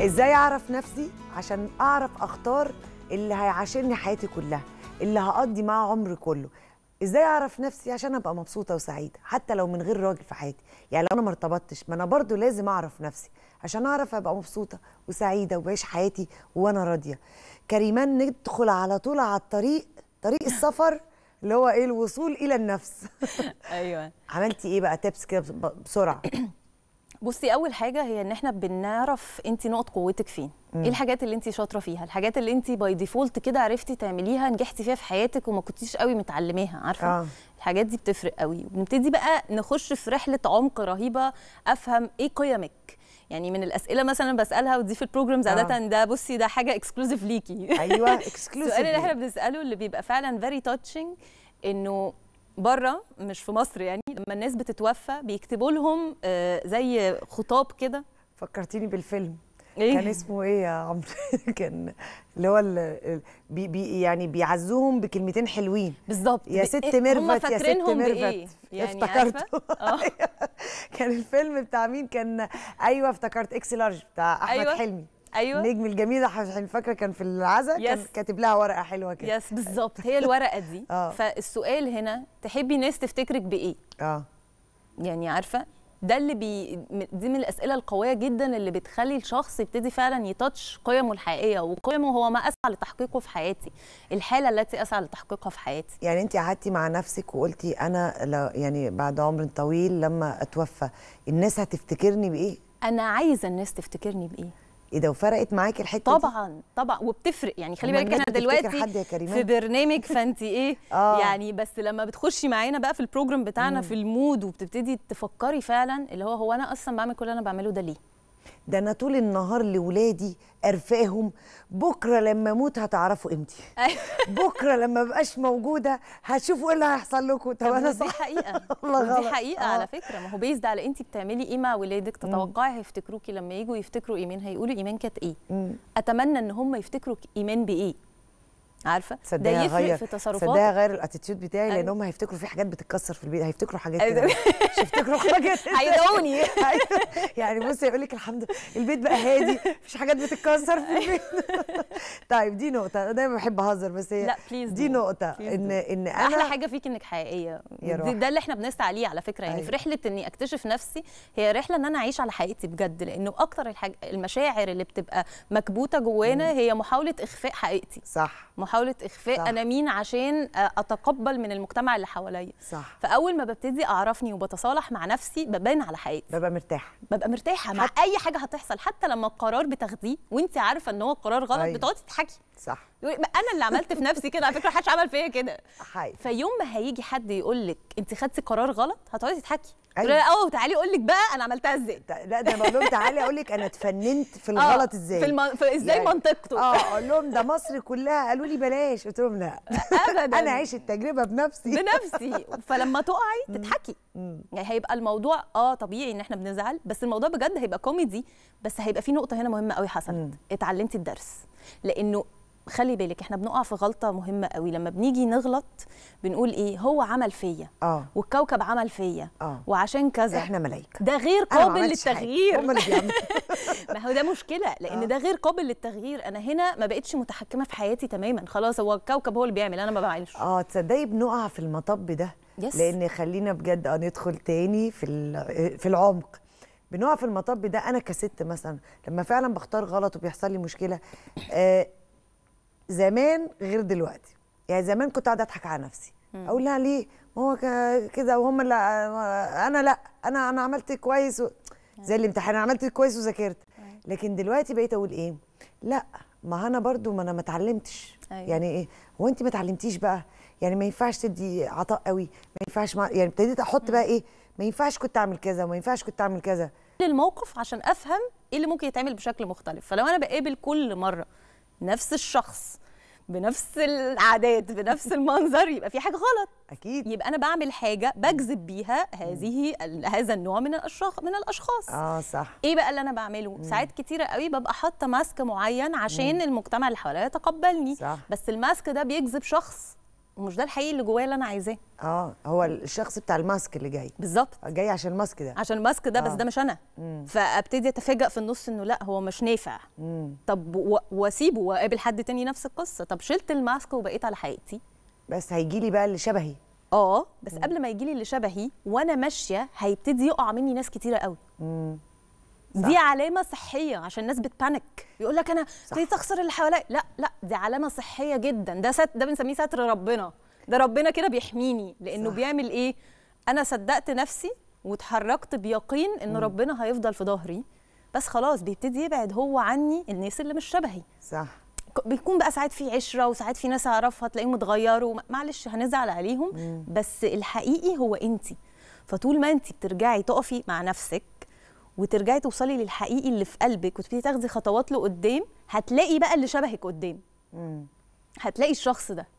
ازاي اعرف نفسي عشان اعرف اختار اللي هيعاشرني حياتي كلها اللي هقضي معاه عمري كله ازاي اعرف نفسي عشان ابقى مبسوطه وسعيده حتى لو من غير راجل في حياتي يعني لو انا ما ارتبطتش ما انا برضو لازم اعرف نفسي عشان اعرف ابقى مبسوطه وسعيده وبعيش حياتي وانا راضيه كريمان ندخل على طول على الطريق طريق السفر اللي هو ايه الوصول الى النفس ايوه عملتي ايه بقى تبس كده بسرعه بصي اول حاجه هي ان احنا بنعرف انت نقط قوتك فين ايه الحاجات اللي انت شاطره فيها الحاجات اللي انت باي ديفولت كده عرفتي تعمليها نجحتي فيها في حياتك وما كنتيش قوي متعلماها عارفه آه. الحاجات دي بتفرق قوي وبنبتدي بقى نخش في رحله عمق رهيبه افهم ايه قيمك يعني من الاسئله مثلا بسالها ودي في البروجرامز عاده آه. ده بصي ده حاجه اكسكلوسيف ليكي ايوه اكسكلوسيف السؤال اللي احنا بنساله اللي بيبقى فعلا فيري تاتشنج انه بره مش في مصر يعني لما الناس بتتوفى بيكتبوا لهم آه، زي خطاب كده فكرتيني بالفيلم إيه؟ كان اسمه ايه يا عمرو كان اللي هو بي بي يعني بيعزوهم بكلمتين حلوين بالظبط يا ست إيه، ميرفت يا ست ميرفت يعني افتكرته آه. كان الفيلم بتاع مين كان ايوه افتكرت اكس لارج بتاع احمد أيوة. حلمي ايوه النجم الجميله فاكره كان في العزاء كان كاتب لها ورقه حلوه كده يس بالظبط هي الورقه دي آه. فالسؤال هنا تحبي الناس تفتكرك بايه اه يعني عارفه ده اللي بي دي من الاسئله القويه جدا اللي بتخلي الشخص يبتدي فعلا يتاتش قيمه الحقيقيه وقيمه هو ما اسعى لتحقيقه في حياتي الحاله التي اسعى لتحقيقها في حياتي يعني انت قعدتي مع نفسك وقلتي انا يعني بعد عمر طويل لما اتوفى الناس هتفتكرني بايه انا عايزه الناس تفتكرني بايه ايه ده وفرقت معاكي الحته طبعا طبعا وبتفرق يعني خلي بالك انا دلوقتي حد يا كريمان. في برنامج فانت ايه آه. يعني بس لما بتخشي معانا بقى في البروجرام بتاعنا مم. في المود وبتبتدي تفكري فعلا اللي هو هو انا اصلا بعمل كل اللي انا بعمله ده ليه ده انا طول النهار لولادي قرفاهم بكره لما اموت هتعرفوا امتي أيوة. بكره لما ابقاش موجوده هشوفوا ايه اللي هيحصل لكم طب انا صح دي حقيقه والله غلط دي حقيقه آه. على فكره ما هو بيزد على انت بتعملي ايه مع ولادك تتوقعي هيفتكروكي لما يجوا يفتكروا ايمان هيقولوا ايمان كانت ايه مم. اتمنى ان هم يفتكروا ايمان بايه عارفه ده يفرق في تصرفاتك صدقها غير الاتيتيود بتاعي أيوة. لان هم هيفتكروا في حاجات بتتكسر في البيت هيفتكروا حاجات أيوة. كده مش هيفتكروا حاجات هيدعوني يعني بصي يقول لك الحمد لله البيت بقى هادي مفيش حاجات بتتكسر في البيت طيب دي نقطه انا دايما بحب اهزر بس هي لا بليز دي نقطه ان ان انا احلى حاجه فيك انك حقيقيه ده اللي احنا بنسعى ليه على فكره يعني في أيوة. رحله اني اكتشف نفسي هي رحله ان انا اعيش على حقيقتي بجد لانه اكتر المشاعر اللي بتبقى مكبوته جوانا هي محاوله اخفاء حقيقتي صح محاوله اخفاء صح. انا مين عشان آه، اتقبل من المجتمع اللي حواليا صح فاول ما ببتدي اعرفني وبتصالح مع نفسي ببان على حقيقتي ببقى مرتاحه ببقى مرتاحه مع اي حاجه هتحصل حتى لما القرار بتاخديه وانت عارفه ان هو قرار غلط أيوه. بتقعدي تضحكي صح انا اللي عملت في نفسي كده على فكره محدش عمل فيا كده فيوم ما هيجي حد يقول لك انت خدتي قرار غلط هتقعدي تضحكي أيوة. لا اه تعالي اقول لك بقى انا عملتها ازاي لا ده انا بقول لهم تعالي اقول لك انا اتفننت في آه، الغلط ازاي في, الم... في ازاي يعني... منطقته اه اقول لهم ده مصر كلها قالوا لي بلاش قلت لهم لا ابدا انا عايش التجربه بنفسي بنفسي فلما تقعي تضحكي يعني هيبقى الموضوع اه طبيعي ان احنا بنزعل بس الموضوع بجد هيبقى كوميدي بس هيبقى في نقطه هنا مهمه قوي حصلت اتعلمتي الدرس لانه خلي بالك احنا بنقع في غلطه مهمه قوي لما بنيجي نغلط بنقول ايه هو عمل فيا اه والكوكب عمل فيا اه وعشان كذا احنا ملايكه ده غير قابل للتغيير إيه؟ ما هو ده مشكله لان آه. ده غير قابل للتغيير انا هنا ما بقتش متحكمه في حياتي تماما خلاص هو الكوكب هو اللي بيعمل انا ما بعملش اه تصدقي بنقع في المطب ده يس. لان خلينا بجد آه، ندخل تاني في آه، في العمق بنقع في المطب ده انا كست مثلا لما فعلا بختار غلط وبيحصل لي مشكله آه زمان غير دلوقتي يعني زمان كنت قاعده اضحك على نفسي اقول لها ليه ما هو كده وهم لا انا لا انا انا عملت كويس و... زي الامتحان عملت كويس وذاكرت لكن دلوقتي بقيت اقول ايه لا ما انا برضو ما انا ما اتعلمتش أيوة. يعني ايه هو انت ما اتعلمتيش بقى يعني ما ينفعش تدي عطاء قوي ما ينفعش مع... يعني ابتديت احط بقى ايه ما ينفعش كنت اعمل كذا وما ينفعش كنت اعمل كذا الموقف عشان افهم ايه اللي ممكن يتعمل بشكل مختلف فلو انا بقابل كل مره نفس الشخص بنفس العادات بنفس المنظر يبقى في حاجه غلط اكيد يبقى انا بعمل حاجه بجذب بيها هذه هذا النوع من الاشخاص من الاشخاص اه صح ايه بقى اللي انا بعمله مم. ساعات كتيره قوي ببقى حاطه ماسك معين عشان مم. المجتمع اللي حواليا يتقبلني صح. بس الماسك ده بيجذب شخص مش ده الحقيقي اللي جوايا اللي انا عايزاه اه هو الشخص بتاع الماسك اللي جاي بالظبط جاي عشان الماسك ده عشان الماسك ده آه. بس ده مش انا مم. فابتدي اتفاجئ في النص انه لا هو مش نافع مم. طب واسيبه واقابل حد تاني نفس القصه طب شلت الماسك وبقيت على حقيقتي بس هيجي لي بقى اللي شبهي اه بس مم. قبل ما يجي لي اللي شبهي وانا ماشيه هيبتدي يقع مني ناس كتيره قوي مم. صح. دي علامه صحيه عشان الناس بتبانك يقول لك انا عايز اخسر اللي حواليا لا لا دي علامه صحيه جدا ده ست ده بنسميه ستر ربنا ده ربنا كده بيحميني لانه صح. بيعمل ايه انا صدقت نفسي وتحركت بيقين ان م. ربنا هيفضل في ظهري بس خلاص بيبتدي يبعد هو عني الناس اللي مش شبهي صح بيكون بقى ساعات في عشره وساعات في ناس اعرفها تلاقيهم اتغيروا معلش هنزعل عليهم م. بس الحقيقي هو انت فطول ما انت بترجعي تقفي مع نفسك وترجعي توصلي للحقيقي اللي في قلبك وتبتدي تاخدي خطوات لقدام هتلاقي بقى اللي شبهك قدام هتلاقي الشخص ده